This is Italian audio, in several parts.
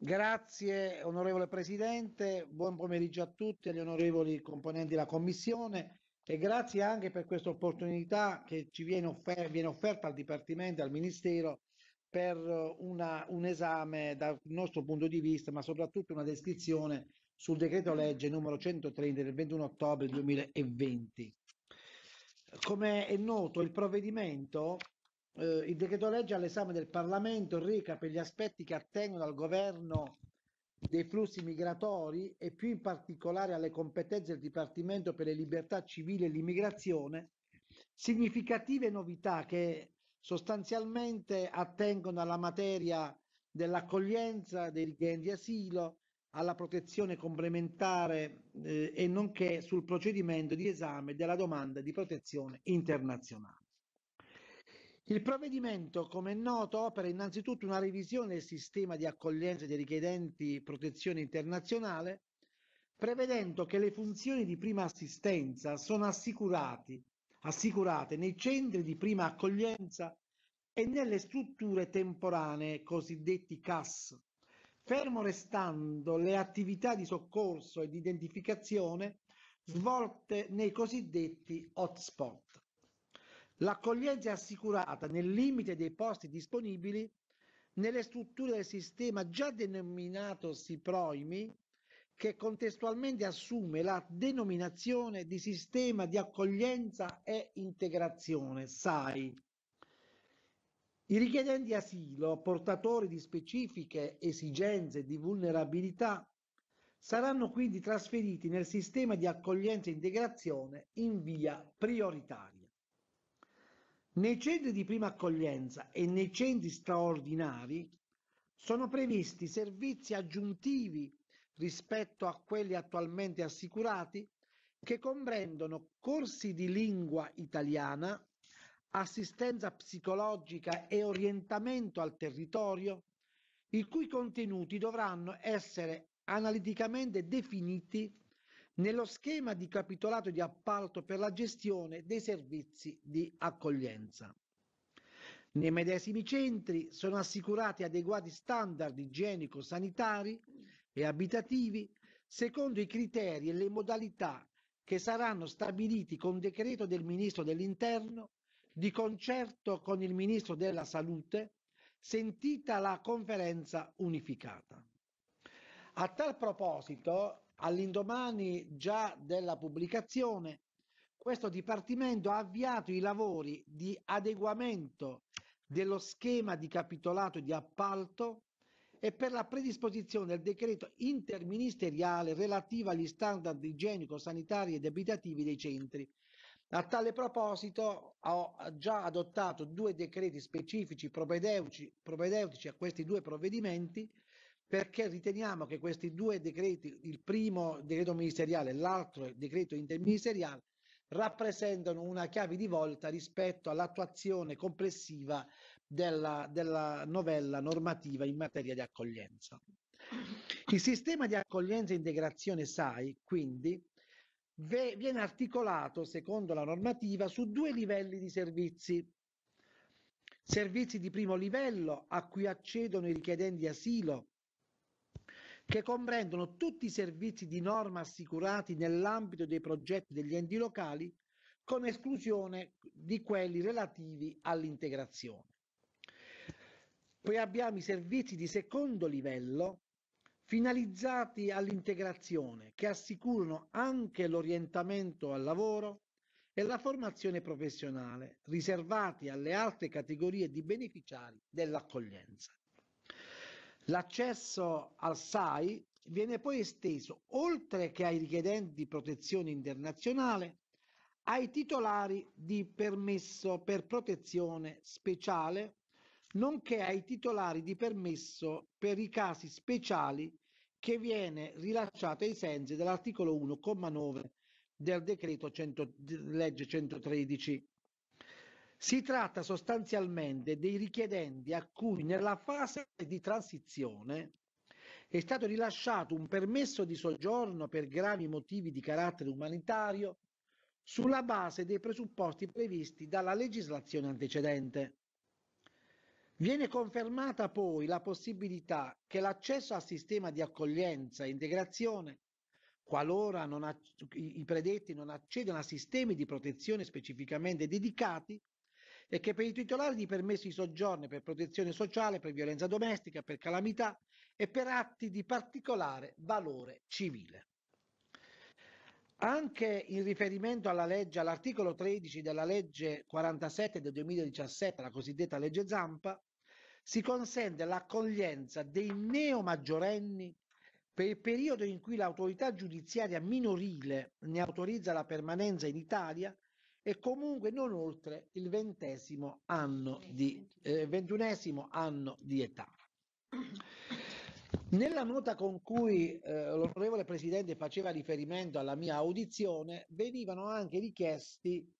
Grazie onorevole Presidente, buon pomeriggio a tutti, agli onorevoli componenti della Commissione e grazie anche per questa opportunità che ci viene, offer- viene offerta al Dipartimento e al Ministero per una, un esame dal nostro punto di vista, ma soprattutto una descrizione sul decreto legge numero 130 del 21 ottobre 2020. Come è noto, il provvedimento eh, il decreto legge all'esame del Parlamento reca per gli aspetti che attengono al governo dei flussi migratori e più in particolare alle competenze del Dipartimento per le libertà civili e l'immigrazione significative novità che sostanzialmente attengono alla materia dell'accoglienza dei richiedenti asilo, alla protezione complementare eh, e nonché sul procedimento di esame della domanda di protezione internazionale. Il provvedimento, come è noto, opera innanzitutto una revisione del sistema di accoglienza dei richiedenti protezione internazionale, prevedendo che le funzioni di prima assistenza sono assicurate nei centri di prima accoglienza e nelle strutture temporanee cosiddetti CAS, fermo restando le attività di soccorso e di identificazione svolte nei cosiddetti hotspot. L'accoglienza è assicurata nel limite dei posti disponibili nelle strutture del sistema già denominato SIPROIMI, che contestualmente assume la denominazione di Sistema di Accoglienza e Integrazione, SAI. I richiedenti asilo, portatori di specifiche esigenze di vulnerabilità, saranno quindi trasferiti nel sistema di accoglienza e integrazione in via prioritaria. Nei centri di prima accoglienza e nei centri straordinari sono previsti servizi aggiuntivi rispetto a quelli attualmente assicurati che comprendono corsi di lingua italiana, assistenza psicologica e orientamento al territorio, i cui contenuti dovranno essere analiticamente definiti nello schema di capitolato di appalto per la gestione dei servizi di accoglienza. Nei medesimi centri sono assicurati adeguati standard igienico-sanitari e abitativi secondo i criteri e le modalità che saranno stabiliti con decreto del Ministro dell'Interno di concerto con il Ministro della Salute, sentita la conferenza unificata. A tal proposito, All'indomani già della pubblicazione, questo Dipartimento ha avviato i lavori di adeguamento dello schema di capitolato di appalto e per la predisposizione del decreto interministeriale relativo agli standard igienico-sanitari ed abitativi dei centri. A tale proposito ho già adottato due decreti specifici propedeutici, propedeutici a questi due provvedimenti perché riteniamo che questi due decreti, il primo decreto ministeriale e l'altro decreto interministeriale, rappresentano una chiave di volta rispetto all'attuazione complessiva della, della novella normativa in materia di accoglienza. Il sistema di accoglienza e integrazione SAI, quindi, viene articolato, secondo la normativa, su due livelli di servizi. Servizi di primo livello a cui accedono i richiedenti asilo che comprendono tutti i servizi di norma assicurati nell'ambito dei progetti degli enti locali, con esclusione di quelli relativi all'integrazione. Poi abbiamo i servizi di secondo livello finalizzati all'integrazione che assicurano anche l'orientamento al lavoro e la formazione professionale riservati alle altre categorie di beneficiari dell'accoglienza. L'accesso al SAI viene poi esteso, oltre che ai richiedenti protezione internazionale, ai titolari di permesso per protezione speciale, nonché ai titolari di permesso per i casi speciali che viene rilasciato ai sensi dell'articolo 1,9 del decreto 100, legge 113 si tratta sostanzialmente dei richiedenti a cui nella fase di transizione è stato rilasciato un permesso di soggiorno per gravi motivi di carattere umanitario sulla base dei presupposti previsti dalla legislazione antecedente. Viene confermata poi la possibilità che l'accesso al sistema di accoglienza e integrazione, qualora non, i predetti non accedano a sistemi di protezione specificamente dedicati, e che per i titolari di permessi di soggiorno per protezione sociale, per violenza domestica, per calamità e per atti di particolare valore civile. Anche in riferimento alla legge, all'articolo 13 della legge 47 del 2017, la cosiddetta legge Zampa, si consente l'accoglienza dei neomaggiorenni per il periodo in cui l'autorità giudiziaria minorile ne autorizza la permanenza in Italia e comunque non oltre il ventesimo anno eh, di, eh, ventunesimo anno di età. Nella nota con cui eh, l'onorevole Presidente faceva riferimento alla mia audizione venivano anche richiesti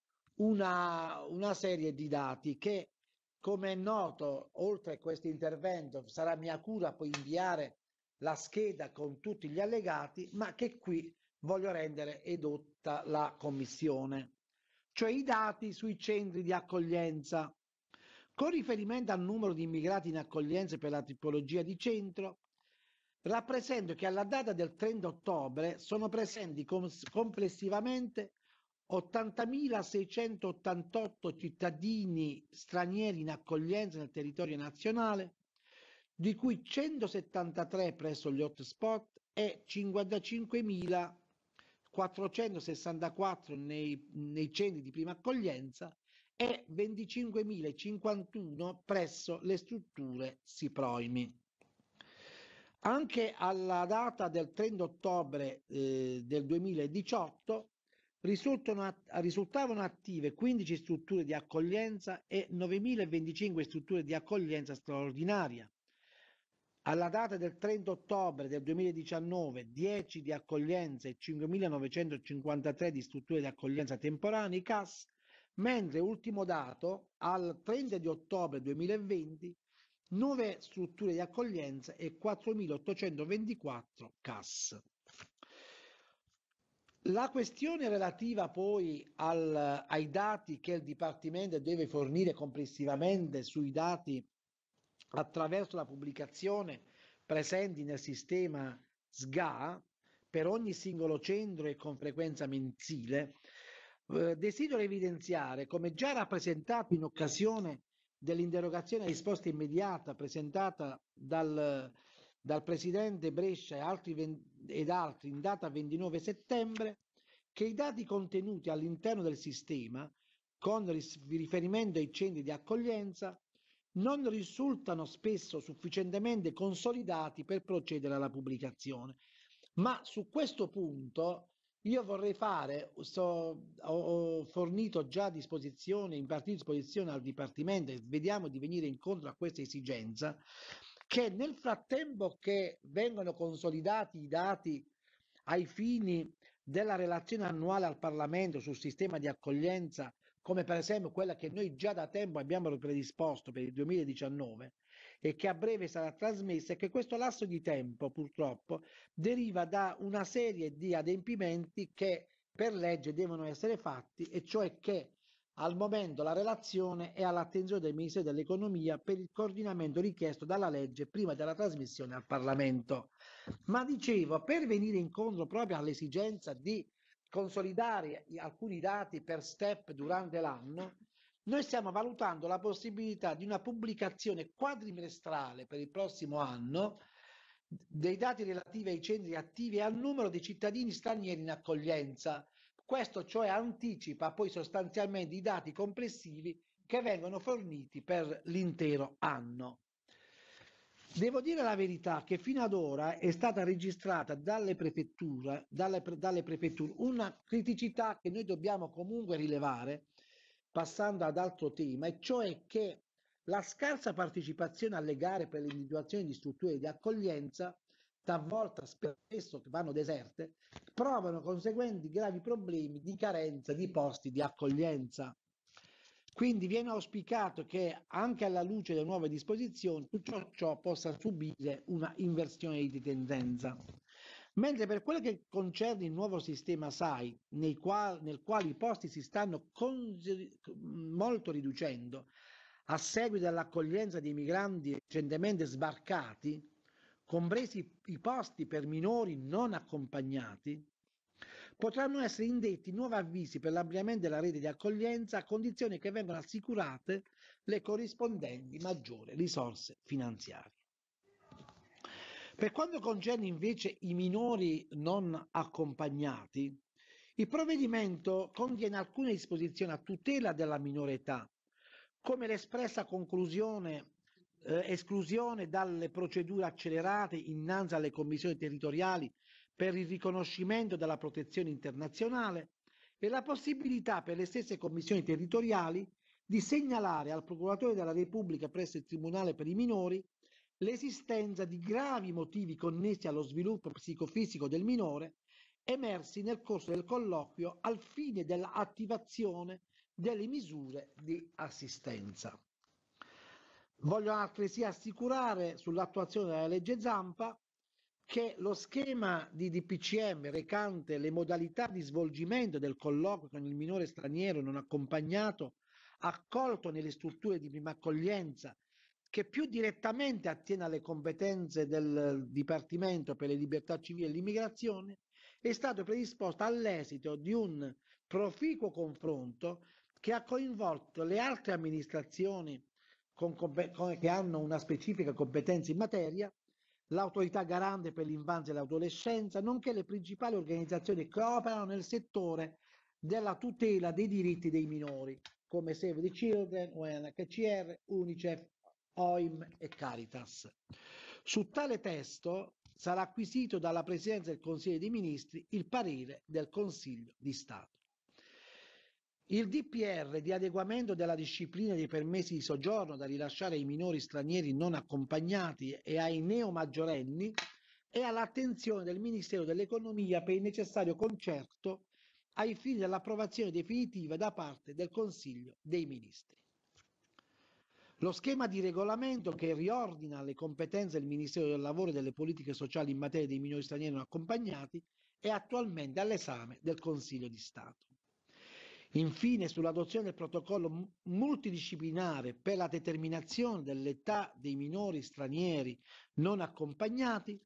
una, una serie di dati che, come è noto, oltre a questo intervento sarà mia cura poi inviare la scheda con tutti gli allegati, ma che qui voglio rendere edotta la Commissione cioè i dati sui centri di accoglienza. Con riferimento al numero di immigrati in accoglienza per la tipologia di centro, rappresento che alla data del 30 ottobre sono presenti complessivamente 80.688 cittadini stranieri in accoglienza nel territorio nazionale, di cui 173 presso gli hotspot e 55.000 464 nei, nei centri di prima accoglienza e 25.051 presso le strutture SIPROIMI. Anche alla data del 30 ottobre eh, del 2018 risultavano attive 15 strutture di accoglienza e 9.025 strutture di accoglienza straordinaria, alla data del 30 ottobre del 2019, 10 di accoglienza e 5.953 di strutture di accoglienza temporanee, CAS, mentre ultimo dato, al 30 di ottobre 2020, 9 strutture di accoglienza e 4.824 CAS. La questione relativa poi al, ai dati che il Dipartimento deve fornire complessivamente sui dati attraverso la pubblicazione presenti nel sistema SGA per ogni singolo centro e con frequenza mensile, eh, desidero evidenziare come già rappresentato in occasione dell'interrogazione a risposta immediata presentata dal, dal Presidente Brescia e altri, ed altri in data 29 settembre, che i dati contenuti all'interno del sistema con riferimento ai centri di accoglienza non risultano spesso sufficientemente consolidati per procedere alla pubblicazione. Ma su questo punto io vorrei fare, so, ho fornito già a disposizione, in parte disposizione al Dipartimento, e vediamo di venire incontro a questa esigenza, che nel frattempo che vengono consolidati i dati ai fini della relazione annuale al Parlamento sul sistema di accoglienza come per esempio quella che noi già da tempo abbiamo predisposto per il 2019 e che a breve sarà trasmessa e che questo lasso di tempo purtroppo deriva da una serie di adempimenti che per legge devono essere fatti e cioè che al momento la relazione è all'attenzione del Ministero dell'Economia per il coordinamento richiesto dalla legge prima della trasmissione al Parlamento. Ma dicevo, per venire incontro proprio all'esigenza di consolidare alcuni dati per step durante l'anno, noi stiamo valutando la possibilità di una pubblicazione quadrimestrale per il prossimo anno dei dati relativi ai centri attivi e al numero di cittadini stranieri in accoglienza. Questo cioè anticipa poi sostanzialmente i dati complessivi che vengono forniti per l'intero anno. Devo dire la verità che fino ad ora è stata registrata dalle prefetture, dalle, dalle prefetture una criticità che noi dobbiamo comunque rilevare, passando ad altro tema, e cioè che la scarsa partecipazione alle gare per l'individuazione di strutture di accoglienza, talvolta spesso che vanno deserte, provano conseguenti gravi problemi di carenza di posti di accoglienza. Quindi viene auspicato che anche alla luce delle nuove disposizioni tutto ciò possa subire una inversione di tendenza. Mentre per quello che concerne il nuovo sistema SAI, qual, nel quale i posti si stanno con, molto riducendo a seguito dell'accoglienza dei migranti recentemente sbarcati, compresi i posti per minori non accompagnati, potranno essere indetti nuovi avvisi per l'ampliamento della rete di accoglienza a condizione che vengano assicurate le corrispondenti maggiori risorse finanziarie. Per quanto concerne invece i minori non accompagnati, il provvedimento contiene alcune disposizioni a tutela della minore età, come l'espressa conclusione eh, esclusione dalle procedure accelerate innanzi alle commissioni territoriali per il riconoscimento della protezione internazionale e la possibilità per le stesse commissioni territoriali di segnalare al procuratore della Repubblica presso il Tribunale per i minori l'esistenza di gravi motivi connessi allo sviluppo psicofisico del minore emersi nel corso del colloquio al fine dell'attivazione delle misure di assistenza. Voglio altresì assicurare sull'attuazione della legge Zampa che lo schema di DPCM recante le modalità di svolgimento del colloquio con il minore straniero non accompagnato accolto nelle strutture di prima accoglienza che più direttamente attiene alle competenze del Dipartimento per le libertà civili e l'immigrazione, è stato predisposto all'esito di un proficuo confronto che ha coinvolto le altre amministrazioni con, con, che hanno una specifica competenza in materia l'autorità garante per l'infanzia e l'adolescenza, nonché le principali organizzazioni che operano nel settore della tutela dei diritti dei minori, come Save the Children, UNHCR, UNICEF, OIM e Caritas. Su tale testo sarà acquisito dalla Presidenza del Consiglio dei Ministri il parere del Consiglio di Stato. Il DPR di adeguamento della disciplina dei permessi di soggiorno da rilasciare ai minori stranieri non accompagnati e ai neomaggiorenni è all'attenzione del Ministero dell'Economia per il necessario concerto ai fini dell'approvazione definitiva da parte del Consiglio dei Ministri. Lo schema di regolamento che riordina le competenze del Ministero del Lavoro e delle politiche sociali in materia dei minori stranieri non accompagnati è attualmente all'esame del Consiglio di Stato. Infine, sull'adozione del protocollo multidisciplinare per la determinazione dell'età dei minori stranieri non accompagnati,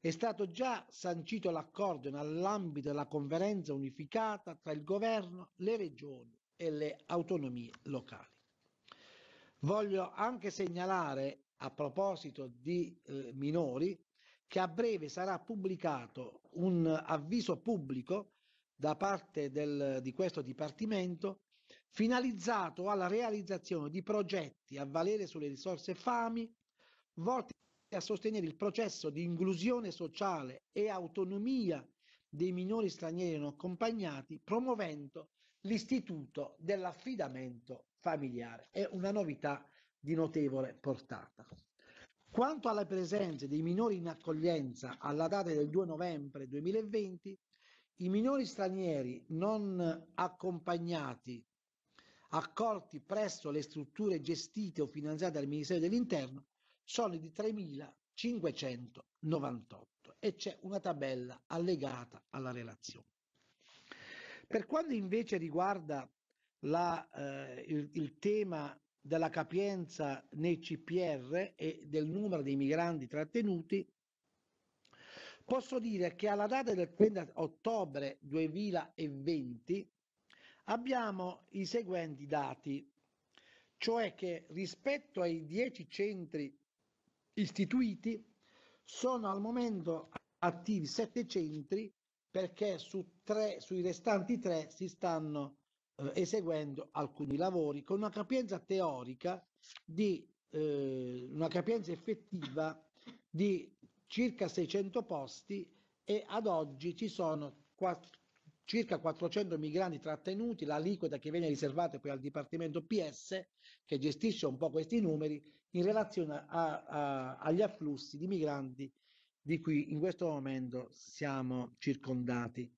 è stato già sancito l'accordo nell'ambito della conferenza unificata tra il governo, le regioni e le autonomie locali. Voglio anche segnalare, a proposito di eh, minori, che a breve sarà pubblicato un avviso pubblico da parte del, di questo Dipartimento finalizzato alla realizzazione di progetti a valere sulle risorse FAMI volti a sostenere il processo di inclusione sociale e autonomia dei minori stranieri non accompagnati, promuovendo l'istituto dell'affidamento familiare. È una novità di notevole portata. Quanto alle presenze dei minori in accoglienza alla data del 2 novembre 2020, i minori stranieri non accompagnati accolti presso le strutture gestite o finanziate dal Ministero dell'Interno sono di 3.598 e c'è una tabella allegata alla relazione. Per quanto invece riguarda la, eh, il, il tema della capienza nei CPR e del numero dei migranti trattenuti, posso dire che alla data del 30 ottobre 2020 abbiamo i seguenti dati, cioè che rispetto ai 10 centri istituiti sono al momento attivi 7 centri perché su tre, sui restanti 3 si stanno eh, eseguendo alcuni lavori con una capienza teorica di eh, una capienza effettiva di circa 600 posti e ad oggi ci sono quatt- circa 400 migranti trattenuti, la liquida che viene riservata poi al Dipartimento PS, che gestisce un po' questi numeri, in relazione a, a, agli afflussi di migranti di cui in questo momento siamo circondati.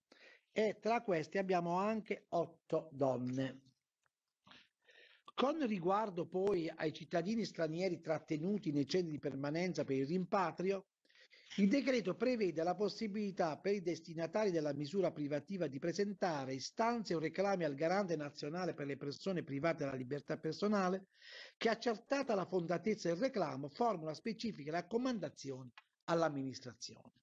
E tra questi abbiamo anche 8 donne. Con riguardo poi ai cittadini stranieri trattenuti nei centri di permanenza per il rimpatrio, il decreto prevede la possibilità per i destinatari della misura privativa di presentare istanze o reclami al Garante nazionale per le persone private della libertà personale che, accertata la fondatezza del reclamo, formula specifiche raccomandazioni all'amministrazione.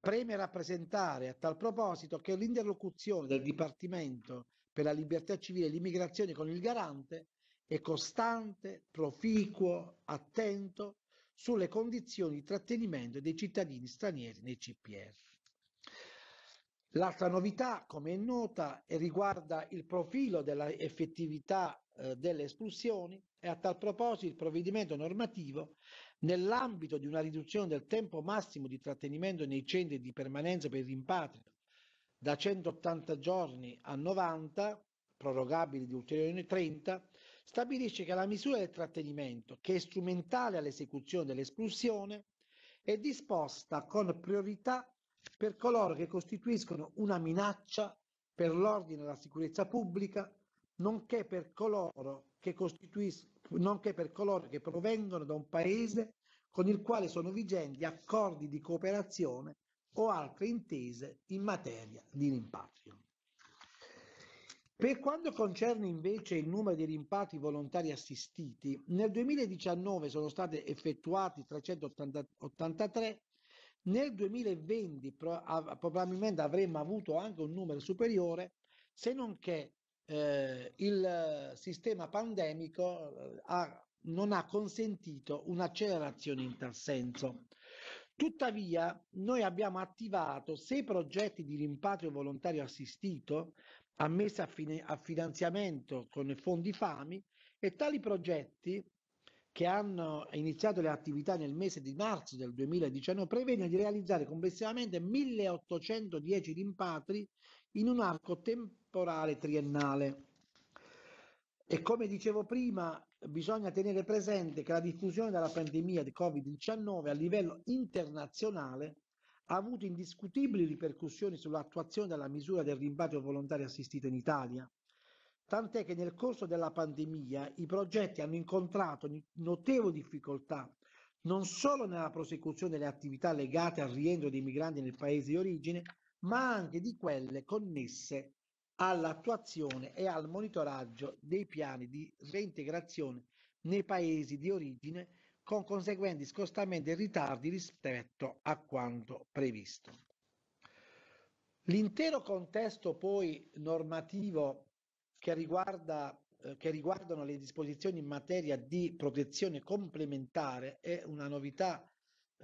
Preme rappresentare a tal proposito che l'interlocuzione del Dipartimento per la libertà civile e l'immigrazione con il garante è costante, proficuo, attento sulle condizioni di trattenimento dei cittadini stranieri nei CPR. L'altra novità, come è nota, riguarda il profilo dell'effettività eh, delle espulsioni e a tal proposito il provvedimento normativo, nell'ambito di una riduzione del tempo massimo di trattenimento nei centri di permanenza per il rimpatrio da 180 giorni a 90, prorogabili di ulteriori 30, stabilisce che la misura del trattenimento, che è strumentale all'esecuzione dell'espulsione, è disposta con priorità per coloro che costituiscono una minaccia per l'ordine e la sicurezza pubblica, nonché per coloro che, costituis- nonché per coloro che provengono da un paese con il quale sono vigenti accordi di cooperazione o altre intese in materia di rimpatrio. Per quanto concerne invece il numero dei rimpatri volontari assistiti, nel 2019 sono stati effettuati 383, nel 2020 probabilmente avremmo avuto anche un numero superiore, se non che eh, il sistema pandemico eh, ha, non ha consentito un'accelerazione in tal senso. Tuttavia, noi abbiamo attivato sei progetti di rimpatrio volontario assistito ammessa a, fine, a finanziamento con fondi FAMI e tali progetti che hanno iniziato le attività nel mese di marzo del 2019 prevedono di realizzare complessivamente 1810 rimpatri in un arco temporale triennale. E come dicevo prima, bisogna tenere presente che la diffusione della pandemia di Covid-19 a livello internazionale ha avuto indiscutibili ripercussioni sull'attuazione della misura del rimpatrio volontario assistito in Italia, tant'è che nel corso della pandemia i progetti hanno incontrato notevoli difficoltà non solo nella prosecuzione delle attività legate al rientro dei migranti nel paese di origine, ma anche di quelle connesse all'attuazione e al monitoraggio dei piani di reintegrazione nei paesi di origine con conseguenti scostamenti e ritardi rispetto a quanto previsto. L'intero contesto poi normativo che, riguarda, eh, che riguardano le disposizioni in materia di protezione complementare è una novità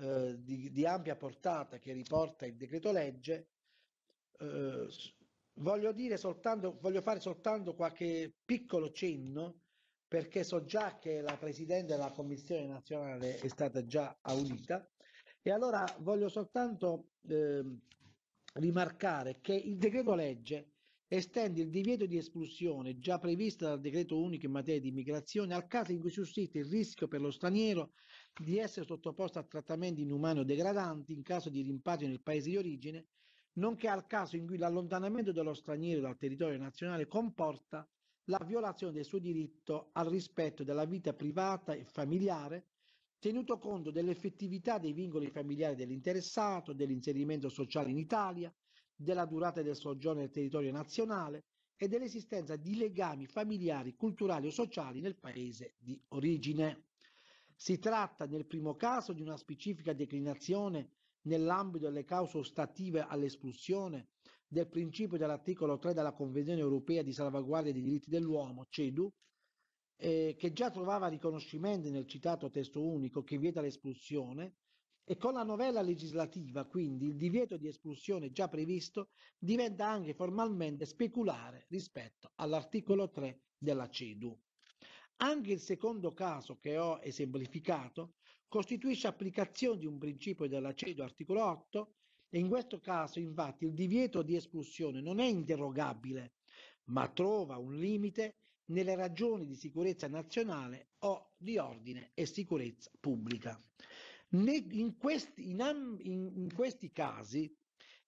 eh, di, di, ampia portata che riporta il decreto legge. Eh, voglio, soltanto, voglio fare soltanto qualche piccolo cenno perché so già che la Presidente della Commissione nazionale è stata già audita e allora voglio soltanto eh, rimarcare che il decreto legge estende il divieto di espulsione già previsto dal decreto unico in materia di immigrazione al caso in cui sussiste il rischio per lo straniero di essere sottoposto a trattamenti inumani o degradanti in caso di rimpatrio nel paese di origine, nonché al caso in cui l'allontanamento dello straniero dal territorio nazionale comporta la violazione del suo diritto al rispetto della vita privata e familiare, tenuto conto dell'effettività dei vincoli familiari dell'interessato, dell'inserimento sociale in Italia, della durata del soggiorno nel territorio nazionale e dell'esistenza di legami familiari, culturali o sociali nel paese di origine. Si tratta nel primo caso di una specifica declinazione nell'ambito delle cause ostative all'espulsione del principio dell'articolo 3 della Convenzione europea di salvaguardia dei diritti dell'uomo, CEDU, eh, che già trovava riconoscimento nel citato testo unico che vieta l'espulsione, e con la novella legislativa, quindi, il divieto di espulsione già previsto diventa anche formalmente speculare rispetto all'articolo 3 della CEDU. Anche il secondo caso che ho esemplificato costituisce applicazione di un principio della CEDU articolo 8 in questo caso, infatti, il divieto di espulsione non è interrogabile, ma trova un limite nelle ragioni di sicurezza nazionale o di ordine e sicurezza pubblica. In questi, in, in questi casi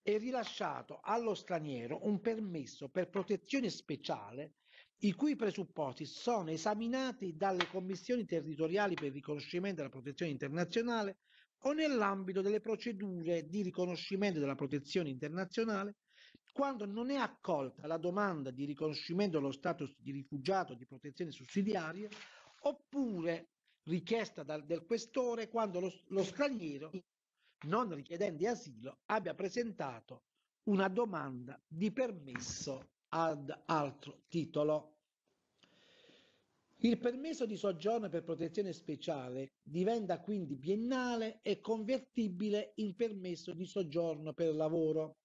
è rilasciato allo straniero un permesso per protezione speciale i cui presupposti sono esaminati dalle commissioni territoriali per il riconoscimento della protezione internazionale o nell'ambito delle procedure di riconoscimento della protezione internazionale quando non è accolta la domanda di riconoscimento dello status di rifugiato di protezione sussidiaria oppure richiesta dal, del questore quando lo, lo straniero, non richiedente asilo, abbia presentato una domanda di permesso ad altro titolo. Il permesso di soggiorno per protezione speciale diventa quindi biennale e convertibile in permesso di soggiorno per lavoro,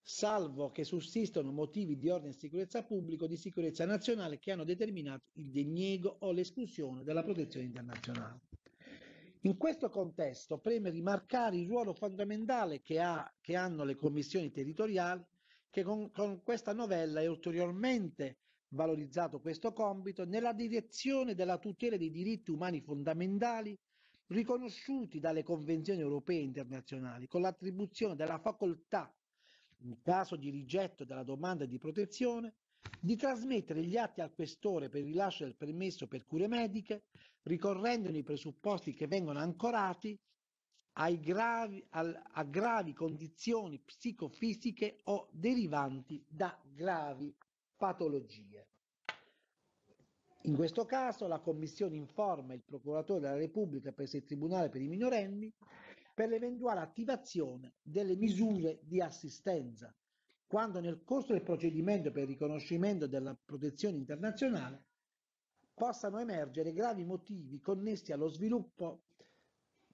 salvo che sussistono motivi di ordine e sicurezza pubblico o di sicurezza nazionale che hanno determinato il deniego o l'esclusione dalla protezione internazionale. In questo contesto preme rimarcare il ruolo fondamentale che, ha, che hanno le commissioni territoriali che con, con questa novella è ulteriormente valorizzato questo compito nella direzione della tutela dei diritti umani fondamentali riconosciuti dalle convenzioni europee e internazionali, con l'attribuzione della facoltà, in caso di rigetto della domanda di protezione, di trasmettere gli atti al questore per il rilascio del permesso per cure mediche, ricorrendo nei presupposti che vengono ancorati gravi, al, a gravi condizioni psicofisiche o derivanti da gravi patologie. In questo caso la Commissione informa il Procuratore della Repubblica presso il Tribunale per i minorenni per l'eventuale attivazione delle misure di assistenza, quando nel corso del procedimento per il riconoscimento della protezione internazionale possano emergere gravi motivi connessi allo sviluppo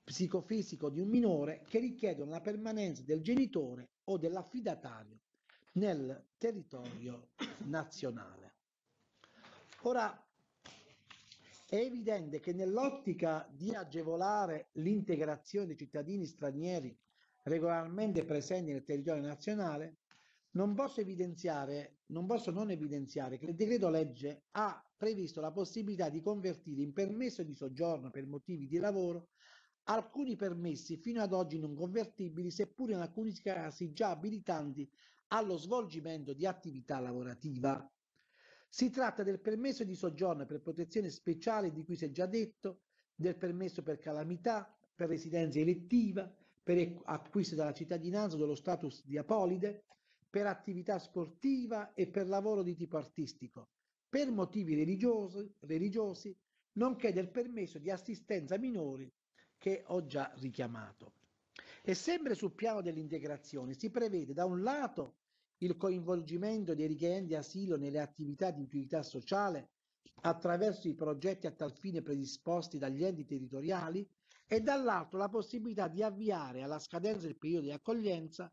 psicofisico di un minore che richiedono la permanenza del genitore o dell'affidatario nel territorio nazionale. Ora, è evidente che nell'ottica di agevolare l'integrazione dei cittadini stranieri regolarmente presenti nel territorio nazionale, non posso, evidenziare, non posso non evidenziare che il decreto legge ha previsto la possibilità di convertire in permesso di soggiorno per motivi di lavoro alcuni permessi fino ad oggi non convertibili seppure in alcuni casi già abilitanti allo svolgimento di attività lavorativa. Si tratta del permesso di soggiorno per protezione speciale di cui si è già detto, del permesso per calamità, per residenza elettiva, per acquisto della cittadinanza o dello status di apolide, per attività sportiva e per lavoro di tipo artistico, per motivi religiosi, religiosi nonché del permesso di assistenza minori che ho già richiamato. E sempre sul piano dell'integrazione si prevede da un lato il coinvolgimento dei richiedenti asilo nelle attività di utilità sociale attraverso i progetti a tal fine predisposti dagli enti territoriali e dall'altro la possibilità di avviare alla scadenza del periodo di accoglienza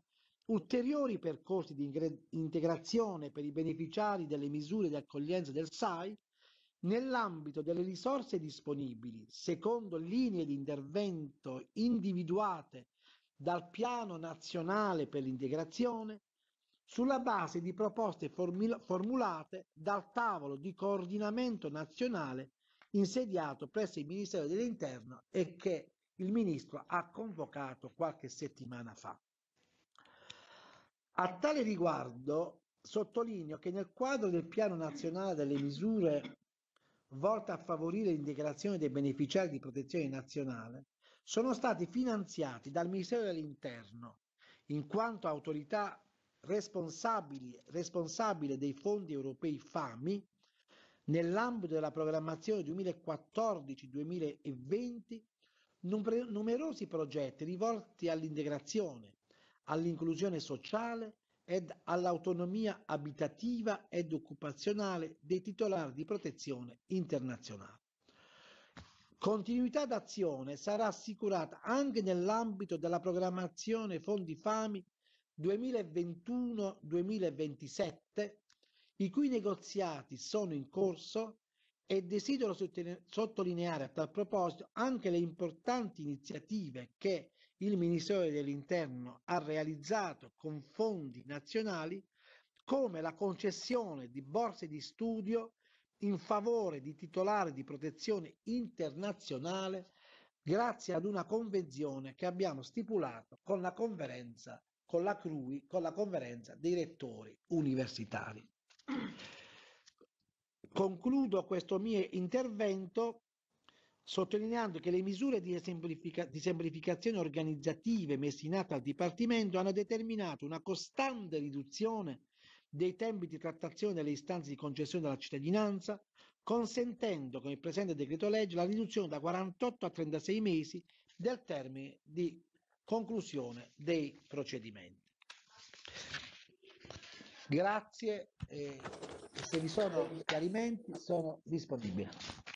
ulteriori percorsi di integrazione per i beneficiari delle misure di accoglienza del SAI nell'ambito delle risorse disponibili, secondo linee di intervento individuate dal Piano Nazionale per l'Integrazione, sulla base di proposte formulate dal tavolo di coordinamento nazionale insediato presso il Ministero dell'Interno e che il Ministro ha convocato qualche settimana fa. A tale riguardo sottolineo che nel quadro del Piano Nazionale delle misure volta a favorire l'integrazione dei beneficiari di protezione nazionale, sono stati finanziati dal Ministero dell'Interno, in quanto autorità responsabile dei fondi europei FAMI, nell'ambito della programmazione 2014-2020, numerosi progetti rivolti all'integrazione, all'inclusione sociale ed all'autonomia abitativa ed occupazionale dei titolari di protezione internazionale. Continuità d'azione sarà assicurata anche nell'ambito della programmazione Fondi Fami 2021-2027, i cui negoziati sono in corso e desidero sottolineare a tal proposito anche le importanti iniziative che il Ministero dell'Interno ha realizzato con fondi nazionali come la concessione di borse di studio in favore di titolari di protezione internazionale grazie ad una convenzione che abbiamo stipulato con la conferenza, con la CRUI, con la conferenza dei rettori universitari. Concludo questo mio intervento sottolineando che le misure di, semplifica- di semplificazione organizzative messe in atto al Dipartimento hanno determinato una costante riduzione dei tempi di trattazione delle istanze di concessione della cittadinanza, consentendo con il presente decreto legge la riduzione da 48 a 36 mesi del termine di conclusione dei procedimenti. Grazie, eh, se vi sono chiarimenti sono disponibile.